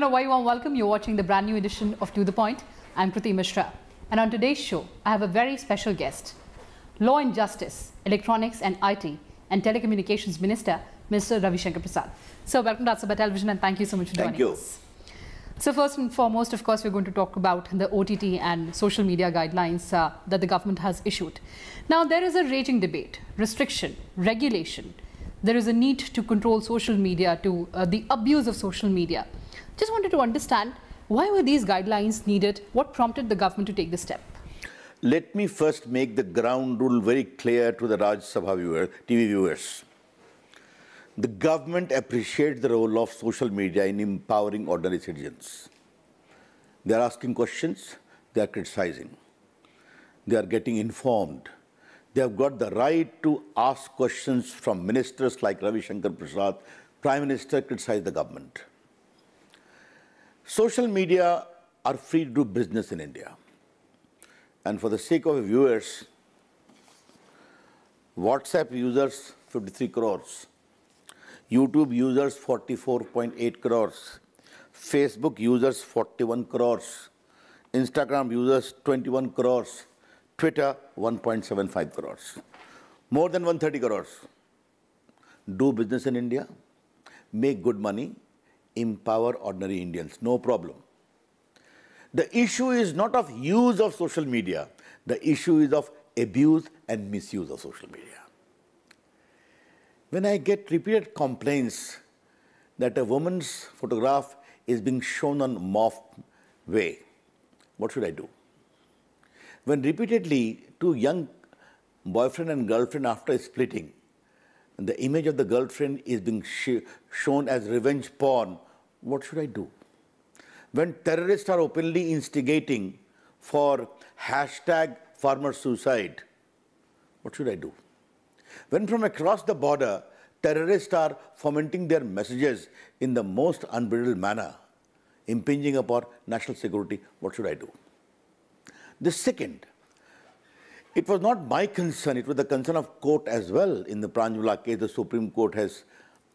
don't welcome. You're watching the brand new edition of To The Point. I'm Kruti Mishra. And on today's show, I have a very special guest. Law and Justice, Electronics and IT and Telecommunications Minister, Mr. Ravi Shankar Prasad. So welcome to Sabha Television and thank you so much for thank joining you. us. So first and foremost, of course, we're going to talk about the OTT and social media guidelines uh, that the government has issued. Now, there is a raging debate, restriction, regulation. There is a need to control social media, to uh, the abuse of social media. Just wanted to understand why were these guidelines needed? What prompted the government to take this step? Let me first make the ground rule very clear to the Raj Sabha viewers, TV viewers. The government appreciates the role of social media in empowering ordinary citizens. They are asking questions, they are criticizing, they are getting informed. They have got the right to ask questions from ministers like Ravi Shankar Prasad. Prime Minister criticize the government. Social media are free to do business in India. And for the sake of viewers, WhatsApp users 53 crores, YouTube users 44.8 crores, Facebook users 41 crores, Instagram users 21 crores, Twitter 1.75 crores. More than 130 crores. Do business in India, make good money, empower ordinary Indians, no problem. The issue is not of use of social media, the issue is of abuse and misuse of social media. When I get repeated complaints that a woman's photograph is being shown on mob way, what should I do? When repeatedly two young boyfriend and girlfriend after splitting, the image of the girlfriend is being sh shown as revenge porn what should I do? When terrorists are openly instigating for hashtag farmer suicide, what should I do? When from across the border, terrorists are fomenting their messages in the most unbridled manner, impinging upon national security, what should I do? The second, it was not my concern, it was the concern of court as well. In the Pranjula case, the Supreme Court has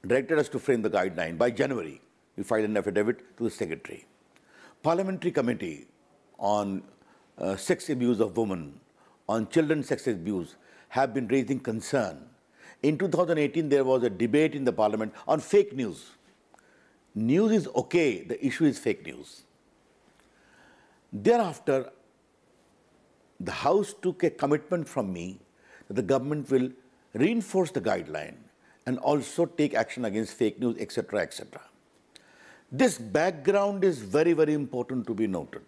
directed us to frame the guideline by January you file an affidavit to the secretary. Parliamentary Committee on uh, Sex Abuse of Women, on Children Sex Abuse have been raising concern. In 2018, there was a debate in the parliament on fake news. News is okay, the issue is fake news. Thereafter, the House took a commitment from me that the government will reinforce the guideline and also take action against fake news, etc., etc. This background is very, very important to be noted.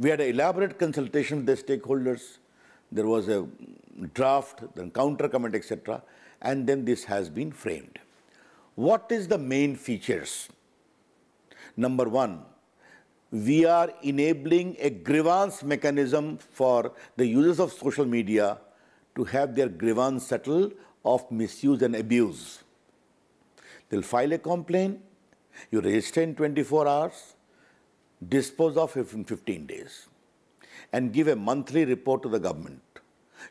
We had an elaborate consultation with the stakeholders. There was a draft, then counter comment, etc. And then this has been framed. What is the main features? Number one, we are enabling a grievance mechanism for the users of social media to have their grievance settled of misuse and abuse. They'll file a complaint, you register in 24 hours, dispose of in 15 days, and give a monthly report to the government.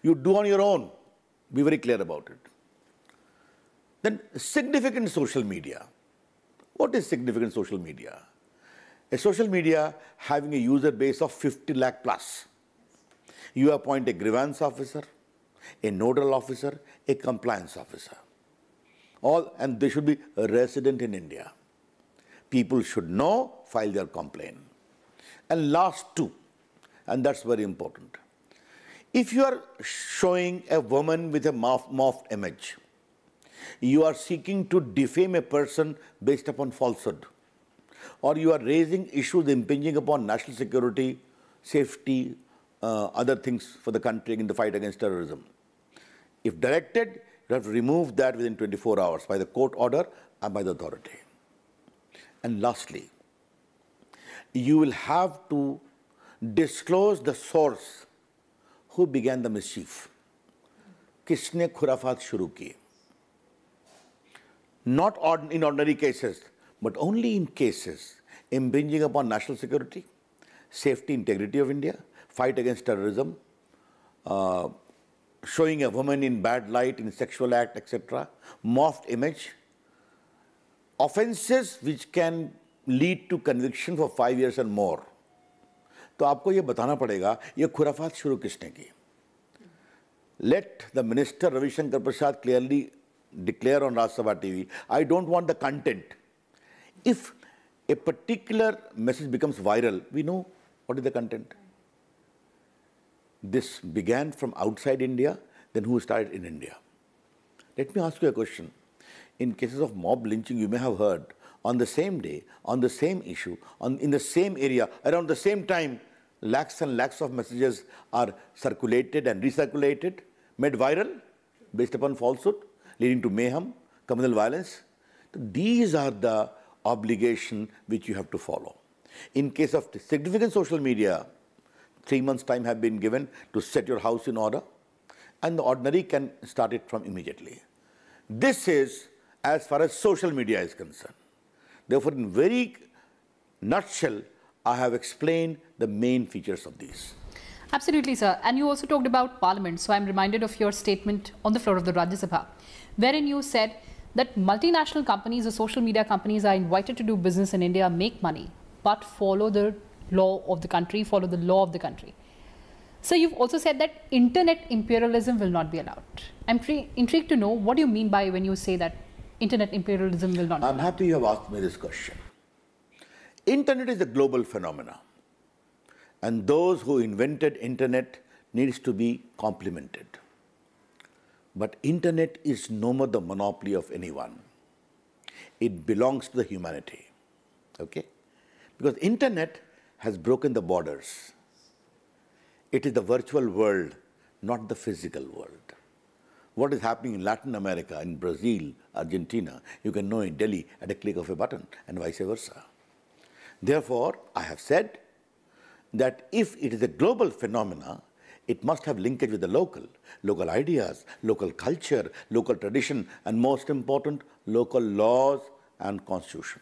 You do on your own. Be very clear about it. Then significant social media. What is significant social media? A social media having a user base of 50 lakh plus. You appoint a grievance officer, a nodal officer, a compliance officer. All, and they should be resident in India people should know, file their complaint. And last two, and that's very important. If you are showing a woman with a morphed image, you are seeking to defame a person based upon falsehood, or you are raising issues impinging upon national security, safety, uh, other things for the country in the fight against terrorism. If directed, you have to remove that within 24 hours by the court order and by the authority. And lastly, you will have to disclose the source who began the mischief. किसने khurafat shuru किए not in ordinary cases, but only in cases impinging upon national security, safety, integrity of India, fight against terrorism, uh, showing a woman in bad light, in sexual act, etc., morphed image, offences which can lead to conviction for five years and more तो आपको ये बताना पड़ेगा ये खुराफात शुरू किसने की let the minister Ravishankar Prasad clearly declare on Rajya TV, I don't want the content. If a particular message becomes viral, we know what is the content. This began from outside India, then who started in India? Let me ask you a question in cases of mob lynching, you may have heard, on the same day, on the same issue, on, in the same area, around the same time, lakhs and lakhs of messages are circulated and recirculated, made viral based upon falsehood, leading to mayhem, communal violence. These are the obligation which you have to follow. In case of significant social media, three months time have been given to set your house in order and the ordinary can start it from immediately. This is as far as social media is concerned. Therefore, in very nutshell, I have explained the main features of these. Absolutely, sir. And you also talked about Parliament. So I'm reminded of your statement on the floor of the Rajya Sabha, wherein you said that multinational companies or social media companies are invited to do business in India, make money, but follow the law of the country, follow the law of the country. So you've also said that internet imperialism will not be allowed. I'm intrigued to know what do you mean by when you say that internet imperialism will not. I'm happy you have asked me this question. Internet is a global phenomenon. And those who invented internet needs to be complimented. But internet is no more the monopoly of anyone. It belongs to the humanity. Okay? Because internet has broken the borders. It is the virtual world, not the physical world what is happening in Latin America, in Brazil, Argentina, you can know in Delhi at a click of a button and vice versa. Therefore, I have said that if it is a global phenomena, it must have linkage with the local, local ideas, local culture, local tradition, and most important, local laws and constitution.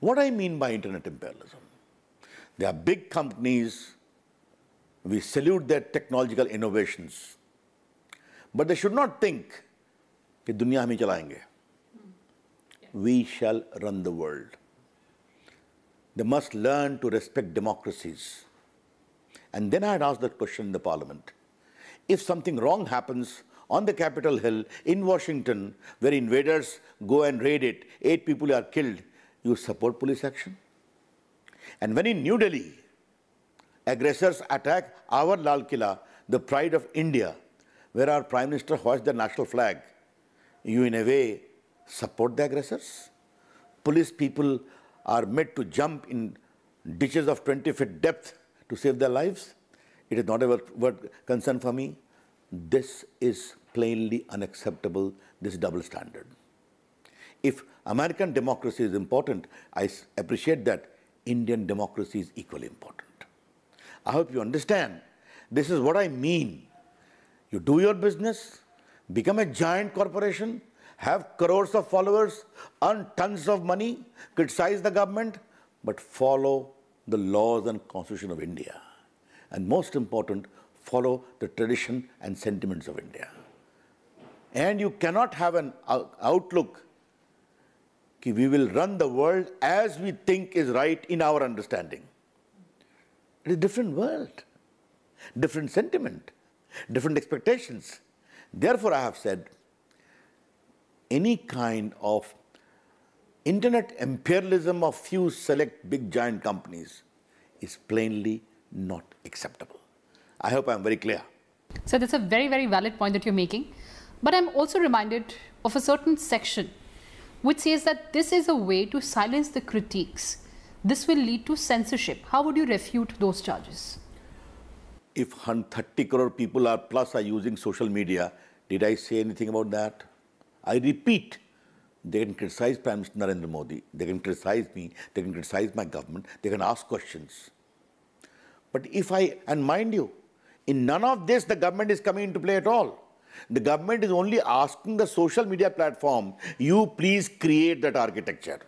What I mean by internet imperialism? There are big companies, we salute their technological innovations, but they should not think कि दुनिया हम ही चलाएंगे We shall run the world. they must learn to respect democracies. And then I had asked that question in the parliament. If something wrong happens on the Capitol Hill in Washington, where invaders go and raid it, eight people are killed, you support police action? And when in New Delhi, aggressors attack our Lal Killa, the pride of India, where our Prime Minister hoists the national flag, you in a way support the aggressors. Police people are made to jump in ditches of 20 feet depth to save their lives. It is not a word concern for me. This is plainly unacceptable, this double standard. If American democracy is important, I appreciate that Indian democracy is equally important. I hope you understand. This is what I mean you do your business, become a giant corporation, have crores of followers, earn tons of money, criticize the government, but follow the laws and constitution of India. And most important, follow the tradition and sentiments of India. And you cannot have an outlook that we will run the world as we think is right in our understanding. It's a different world, different sentiment different expectations. Therefore, I have said any kind of internet imperialism of few select big giant companies is plainly not acceptable. I hope I'm very clear. So that's a very, very valid point that you're making. But I'm also reminded of a certain section which says that this is a way to silence the critiques. This will lead to censorship. How would you refute those charges? if 130 crore people are plus are using social media, did I say anything about that? I repeat, they can criticize Prime Minister Narendra Modi, they can criticize me, they can criticize my government, they can ask questions. But if I, and mind you, in none of this the government is coming into play at all. The government is only asking the social media platform, you please create that architecture.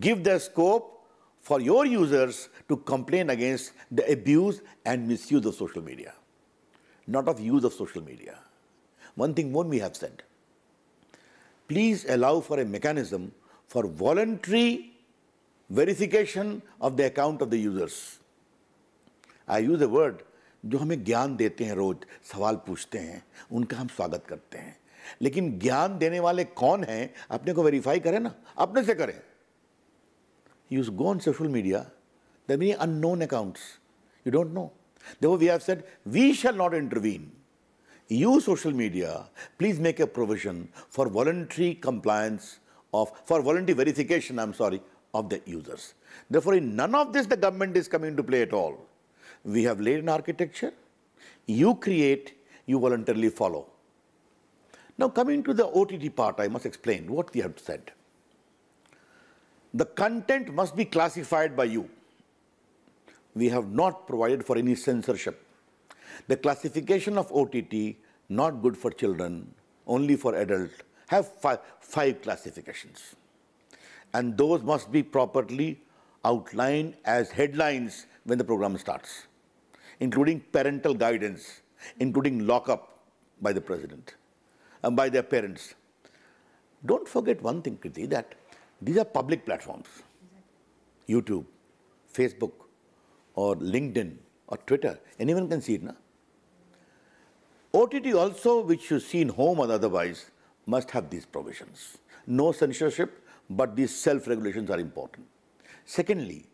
Give the scope for your users to complain against the abuse and misuse of social media, not of use of social media. One thing more we have said. Please allow for a mechanism for voluntary verification of the account of the users. I use a word जो हमें ज्ञान देते हैं रोज सवाल पूछते हैं उनका हम स्वागत करते हैं लेकिन ज्ञान देने वाले कौन हैं अपने को वेरीफाई करें ना अपने से करें you go on social media, there are many unknown accounts. You don't know. Therefore, we have said, we shall not intervene. You, social media, please make a provision for voluntary compliance of, for voluntary verification, I'm sorry, of the users. Therefore, in none of this, the government is coming to play at all. We have laid an architecture. You create, you voluntarily follow. Now, coming to the OTT part, I must explain what we have said the content must be classified by you. We have not provided for any censorship. The classification of OTT, not good for children, only for adults. have five, five classifications. And those must be properly outlined as headlines when the program starts, including parental guidance, including lockup by the president, and by their parents. Don't forget one thing, Kriti, that these are public platforms. YouTube, Facebook, or LinkedIn, or Twitter. Anyone can see it, na? OTT also, which you see in home or otherwise, must have these provisions. No censorship, but these self-regulations are important. Secondly,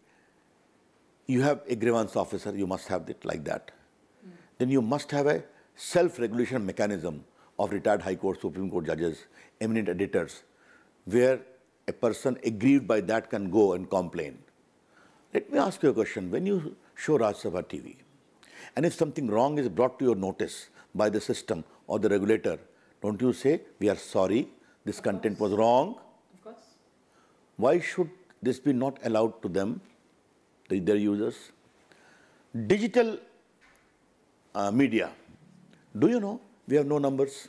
you have a grievance officer, you must have it like that. Then you must have a self-regulation mechanism of retired High Court, Supreme Court judges, eminent editors, where a person aggrieved by that can go and complain. Let me ask you a question. When you show Raj Sabha TV, and if something wrong is brought to your notice by the system or the regulator, don't you say, we are sorry, this of content course. was wrong? Of course. Why should this be not allowed to them, their users? Digital uh, media, do you know we have no numbers?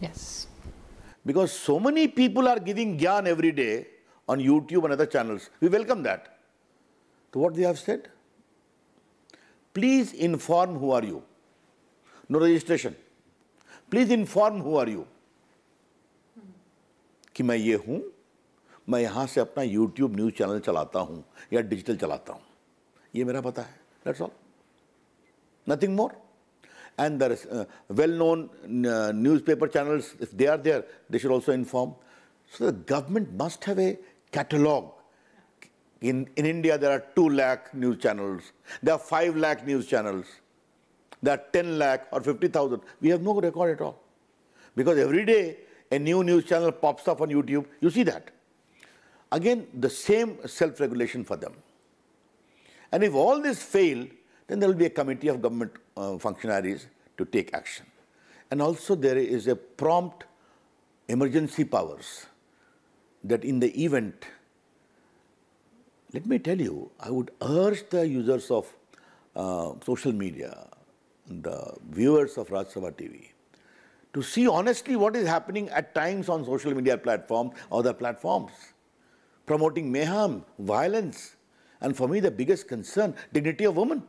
Yes. because so many people are giving gyan every day on YouTube and other channels. We welcome that. so what they have said? Please inform who are you. No registration. Please inform who are you. कि मैं ये हूँ मैं यहाँ से अपना YouTube news channel चलाता हूँ या डिजिटल चलाता हूँ ये मेरा पता है that's all nothing more and the uh, well-known uh, newspaper channels, if they are there, they should also inform. So the government must have a catalogue. In, in India, there are 2 lakh news channels. There are 5 lakh news channels. There are 10 lakh or 50,000. We have no record at all. Because every day, a new news channel pops up on YouTube. You see that. Again, the same self-regulation for them. And if all this fail, then there will be a committee of government uh, functionaries to take action. And also there is a prompt emergency powers that in the event, let me tell you, I would urge the users of uh, social media, the viewers of Raj Sabha TV, to see honestly what is happening at times on social media platforms, other platforms, promoting mayhem, violence, and for me the biggest concern, dignity of women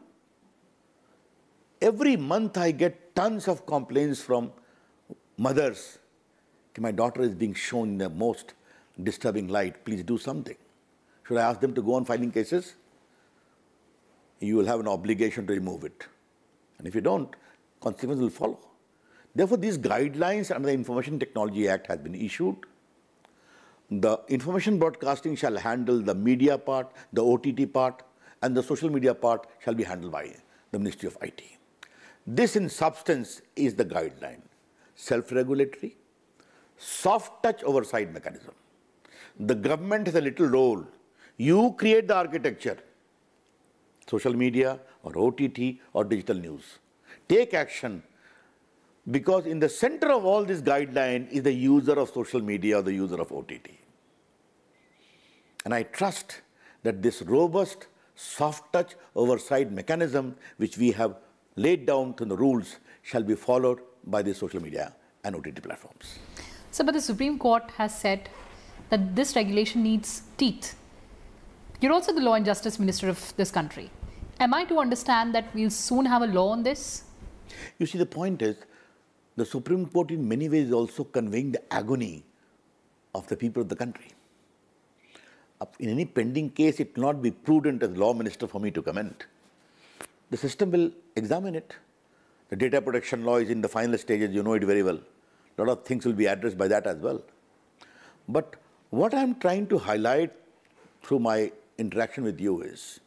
every month I get tons of complaints from mothers. My daughter is being shown in the most disturbing light. Please do something. Should I ask them to go on filing cases? You will have an obligation to remove it. And if you don't, consequences will follow. Therefore, these guidelines under the Information Technology Act has been issued. The information broadcasting shall handle the media part, the OTT part, and the social media part shall be handled by the Ministry of IT. This, in substance, is the guideline self regulatory, soft touch oversight mechanism. The government has a little role. You create the architecture, social media or OTT or digital news. Take action because in the center of all this guideline is the user of social media or the user of OTT. And I trust that this robust soft touch oversight mechanism which we have laid down through the rules shall be followed by the social media and OTT platforms. So, but the Supreme Court has said that this regulation needs teeth. You're also the law and justice minister of this country. Am I to understand that we'll soon have a law on this? You see, the point is, the Supreme Court in many ways is also conveying the agony of the people of the country. In any pending case, it will not be prudent as law minister for me to comment the system will examine it. The data protection law is in the final stages, you know it very well. A lot of things will be addressed by that as well. But what I'm trying to highlight through my interaction with you is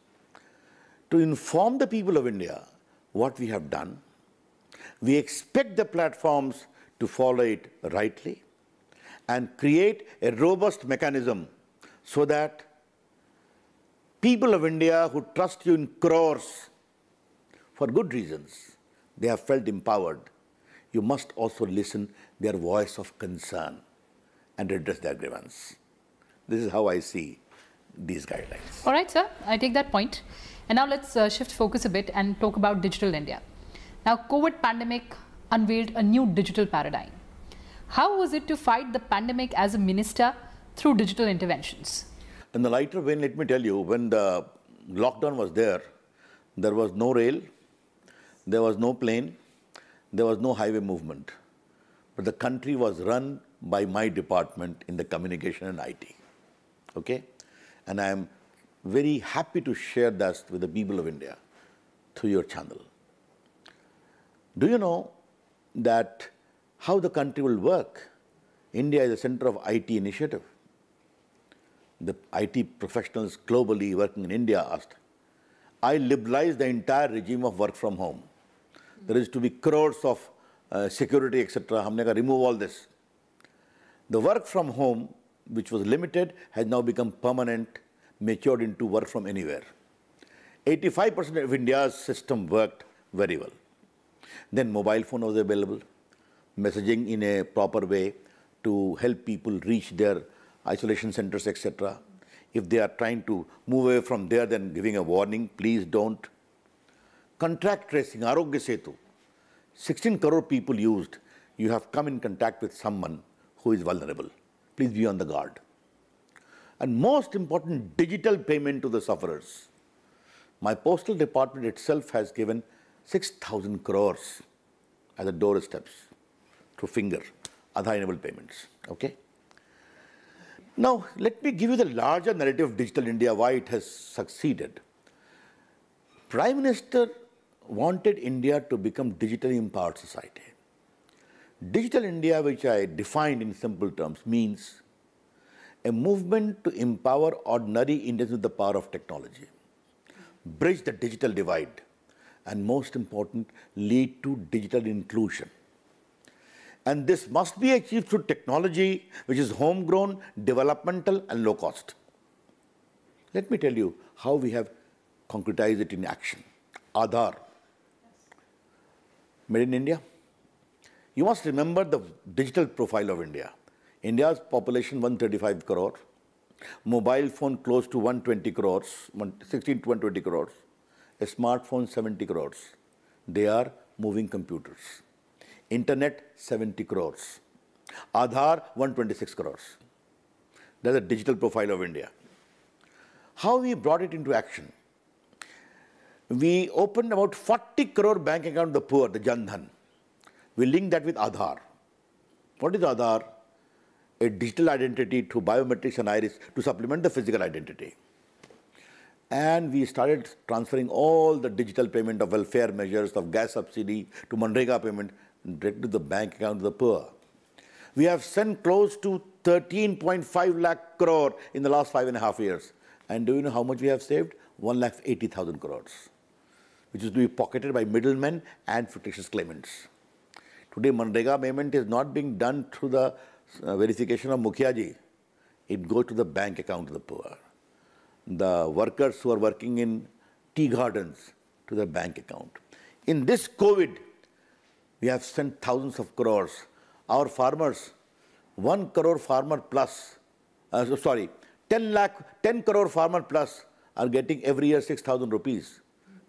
to inform the people of India what we have done. We expect the platforms to follow it rightly and create a robust mechanism so that people of India who trust you in crores for good reasons. They have felt empowered. You must also listen their voice of concern and redress their grievance. This is how I see these guidelines. All right, sir. I take that point. And now let's uh, shift focus a bit and talk about digital India. Now, COVID pandemic unveiled a new digital paradigm. How was it to fight the pandemic as a minister through digital interventions? In the lighter vein, let me tell you, when the lockdown was there, there was no rail, there was no plane. There was no highway movement. But the country was run by my department in the communication and IT. Okay? And I am very happy to share that with the people of India through your channel. Do you know that how the country will work? India is a center of IT initiative. The IT professionals globally working in India asked, I liberalized the entire regime of work from home there is to be crores of uh, security, etc. हमने कहा remove all this. The work from home, which was limited, has now become permanent, matured into work from anywhere. 85% of India's system worked very well. Then mobile phone was available, messaging in a proper way to help people reach their isolation centers, etc. If they are trying to move away from there, then giving a warning, please don't. Contract tracing, Arogya Setu, 16 crore people used, you have come in contact with someone who is vulnerable. Please be on the guard. And most important, digital payment to the sufferers. My postal department itself has given 6,000 crores as a doorsteps through finger, Aadhaar enabled payments. Okay. Now, let me give you the larger narrative of Digital India, why it has succeeded. Prime Minister wanted India to become digitally empowered society. Digital India, which I defined in simple terms, means a movement to empower ordinary Indians with the power of technology, bridge the digital divide, and most important, lead to digital inclusion. And this must be achieved through technology which is homegrown, developmental, and low cost. Let me tell you how we have concretized it in action. Aadhaar, made in India. You must remember the digital profile of India. India's population 135 crore, mobile phone close to 120 crores, 16 to 120 crores, a smartphone 70 crores. They are moving computers. Internet 70 crores. Aadhaar 126 crores. That's the digital profile of India. How we brought it into action? we opened about 40 crore bank account the poor, the Jandhan. We linked that with Aadhaar. What is Aadhaar? A digital identity through biometrics and iris to supplement the physical identity. And we started transferring all the digital payment of welfare measures, of gas subsidy to Manrega payment, direct to the bank account of the poor. We have sent close to 13.5 lakh crore in the last five and a half years. And do you know how much we have saved? 1 lakh 80,000 crores which is to be pocketed by middlemen and fictitious claimants. Today, mandega payment is not being done through the uh, verification of Mukhiaji. It goes to the bank account of the poor. The workers who are working in tea gardens to their bank account. In this COVID, we have sent thousands of crores. Our farmers, 1 crore farmer plus, uh, sorry, 10 lakh, 10 crore farmer plus are getting every year 6,000 rupees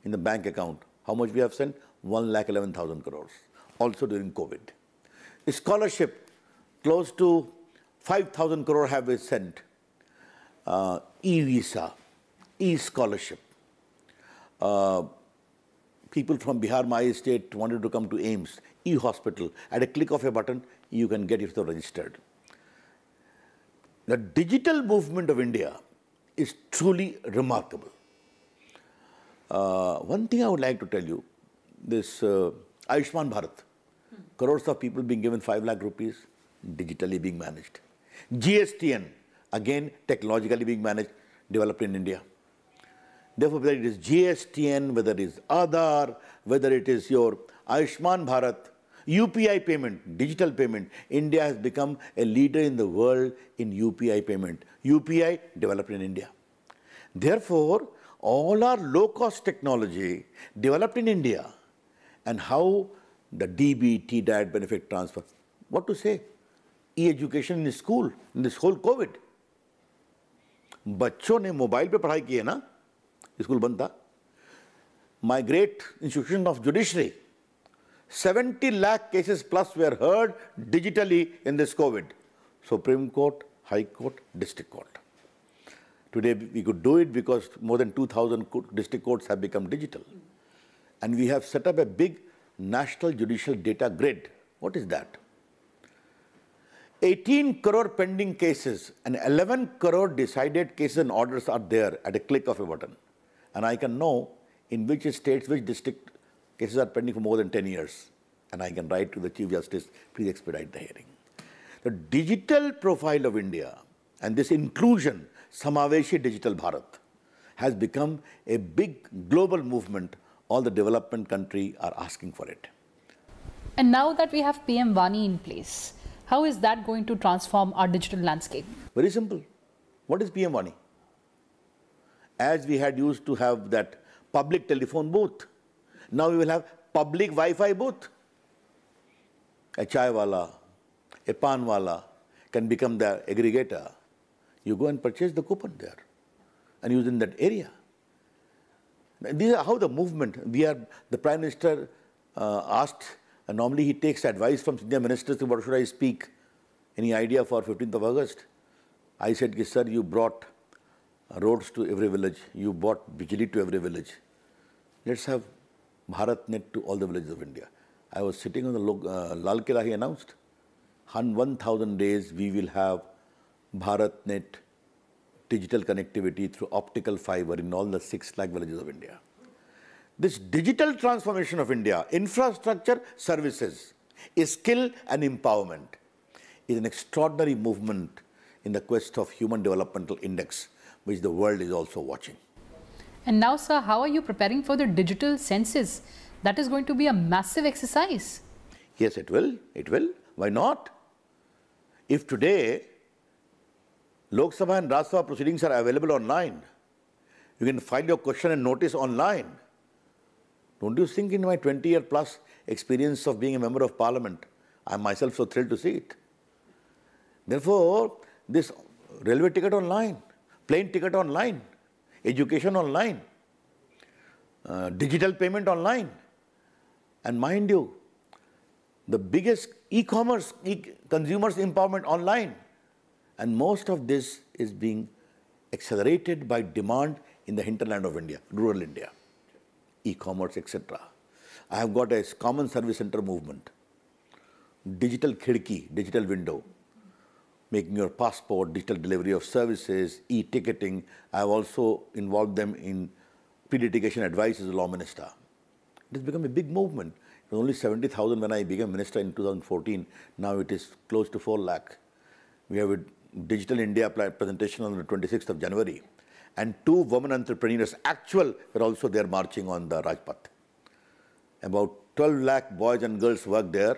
in the bank account. How much we have sent? 1,11,000 crores, also during COVID. Scholarship, close to 5,000 crore have been sent. Uh, E-visa, E-scholarship. Uh, people from Bihar, my state, wanted to come to AIMS, E-hospital. At a click of a button, you can get yourself registered. The digital movement of India is truly remarkable. Uh, one thing I would like to tell you, this uh, Ayushman Bharat, hmm. crores of people being given 5 lakh rupees, digitally being managed. GSTN, again technologically being managed, developed in India. Therefore, whether it is GSTN, whether it is Aadhaar, whether it is your Ayushman Bharat, UPI payment, digital payment. India has become a leader in the world in UPI payment. UPI developed in India. Therefore, all our low-cost technology developed in India and how the DBT diet benefit transfer. What to say? E-education in school, in this whole COVID. बच्चों ने mobile पे पढ़ाई की है ना school बंद था my great institution of judiciary, 70 lakh cases plus were heard digitally in this COVID. Supreme Court, High Court, District Court. Today we could do it because more than 2,000 district courts have become digital. And we have set up a big national judicial data grid. What is that? 18 crore pending cases and 11 crore decided cases and orders are there at a click of a button. And I can know in which states, which district cases are pending for more than 10 years. And I can write to the Chief Justice, please expedite the hearing. The digital profile of India and this inclusion Samaveshi Digital Bharat has become a big global movement. All the development countries are asking for it. And now that we have PM Vani in place, how is that going to transform our digital landscape? Very simple. What is PM Vani? As we had used to have that public telephone booth, now we will have public Wi-Fi booth. A chaiwala, a panwala can become the aggregator. You go and purchase the coupon there and use in that area. These are how the movement, we are, the Prime Minister uh, asked, and normally he takes advice from senior ministers, what should I speak? Any idea for 15th of August? I said, sir, you brought roads to every village, you brought Bijli to every village. Let's have Net to all the villages of India. I was sitting on the uh, Lal Kila, he announced, 1000 days we will have BharatNet digital connectivity through optical fiber in all the six lakh villages of India. This digital transformation of India, infrastructure, services, skill and empowerment is an extraordinary movement in the quest of human developmental index, which the world is also watching. And now, sir, how are you preparing for the digital census? That is going to be a massive exercise. Yes, it will. It will. Why not? If today Lok Sabha and Raj Sabha proceedings are available online. You can file your question and notice online. Don't you think in my 20 year plus experience of being a member of parliament, I'm myself so thrilled to see it. Therefore, this railway ticket online, plane ticket online, education online, uh, digital payment online. And mind you, the biggest e-commerce, e consumers empowerment online and most of this is being accelerated by demand in the hinterland of India, rural India, e-commerce, etc. I have got a common service center movement, digital khidki, digital window, making your passport, digital delivery of services, e-ticketing. I have also involved them in pre-litigation advice as a law minister. It has become a big movement. It was only 70,000 when I became minister in 2014. Now it is close to 4 lakh. We have Digital India presentation on the 26th of January. And two women entrepreneurs, actual, were also there marching on the Rajpath. About 12 lakh boys and girls work there,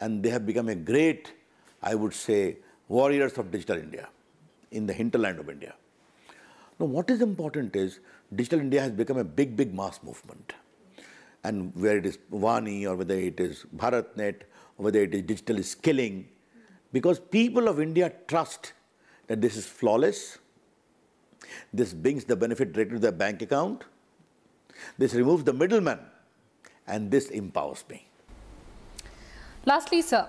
and they have become a great, I would say, warriors of digital India in the hinterland of India. Now, what is important is digital India has become a big, big mass movement. And where it is Vani or whether it is BharatNet, or whether it is digital skilling, because people of India trust that this is flawless, this brings the benefit directly to their bank account, this removes the middleman, and this empowers me. Lastly, sir,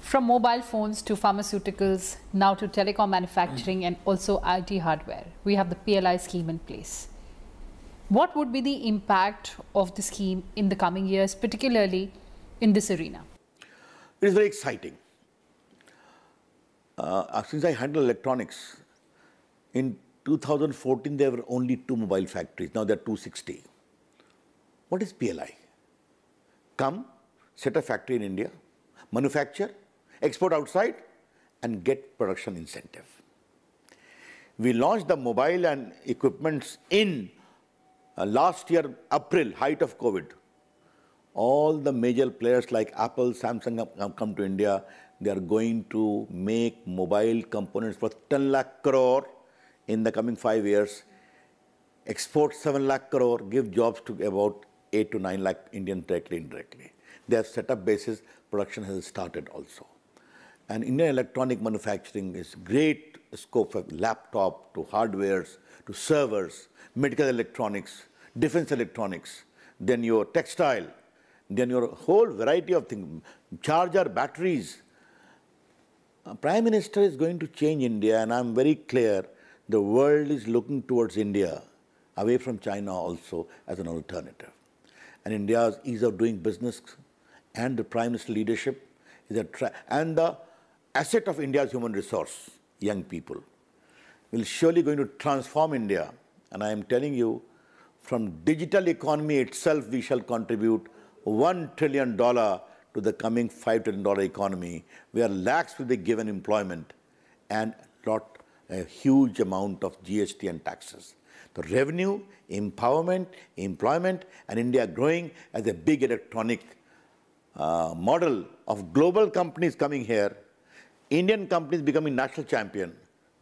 from mobile phones to pharmaceuticals, now to telecom manufacturing and also IT hardware, we have the PLI scheme in place. What would be the impact of the scheme in the coming years, particularly in this arena? It is very exciting. Uh, uh, since I handle electronics, in 2014 there were only two mobile factories. Now there are 260. What is PLI? Come, set a factory in India, manufacture, export outside, and get production incentive. We launched the mobile and equipments in uh, last year, April, height of COVID. All the major players like Apple, Samsung have come to India they are going to make mobile components for 10 lakh crore in the coming five years, export 7 lakh crore, give jobs to about 8 to 9 lakh Indians directly indirectly. They have set up bases, production has started also. And Indian electronic manufacturing is great scope for laptop to hardwares to servers, medical electronics, defense electronics, then your textile, then your whole variety of things, charger batteries, uh, Prime Minister is going to change India, and I'm very clear the world is looking towards India, away from China also, as an alternative. And India's ease of doing business and the Prime Minister leadership is a and the asset of India's human resource, young people, will surely going to transform India. And I am telling you, from digital economy itself, we shall contribute $1 trillion to the coming $5 trillion economy where lakhs will be given employment and lot, a huge amount of GST and taxes. The revenue, empowerment, employment, and India growing as a big electronic uh, model of global companies coming here, Indian companies becoming national champion.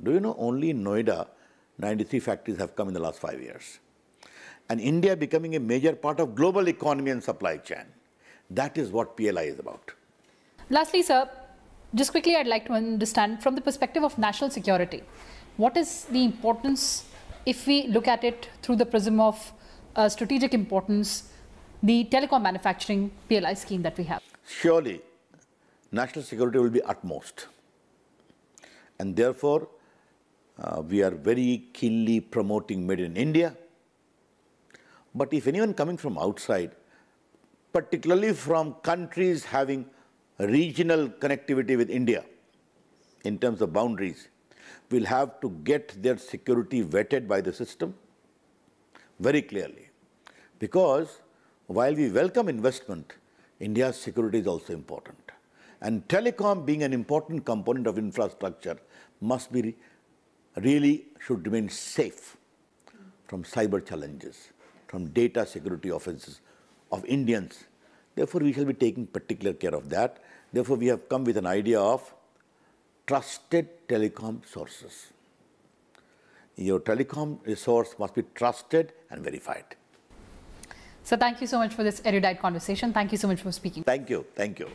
Do you know only in Noida, 93 factories have come in the last five years. And India becoming a major part of global economy and supply chain. That is what PLI is about. Lastly, sir, just quickly, I'd like to understand from the perspective of national security, what is the importance, if we look at it through the prism of uh, strategic importance, the telecom manufacturing PLI scheme that we have? Surely, national security will be utmost. And therefore, uh, we are very keenly promoting made in India. But if anyone coming from outside particularly from countries having regional connectivity with India in terms of boundaries, will have to get their security vetted by the system very clearly. Because while we welcome investment, India's security is also important. And telecom being an important component of infrastructure must be really should remain safe from cyber challenges, from data security offenses, of Indians. Therefore, we shall be taking particular care of that. Therefore, we have come with an idea of trusted telecom sources. Your telecom resource must be trusted and verified. So thank you so much for this erudite conversation. Thank you so much for speaking. Thank you. Thank you.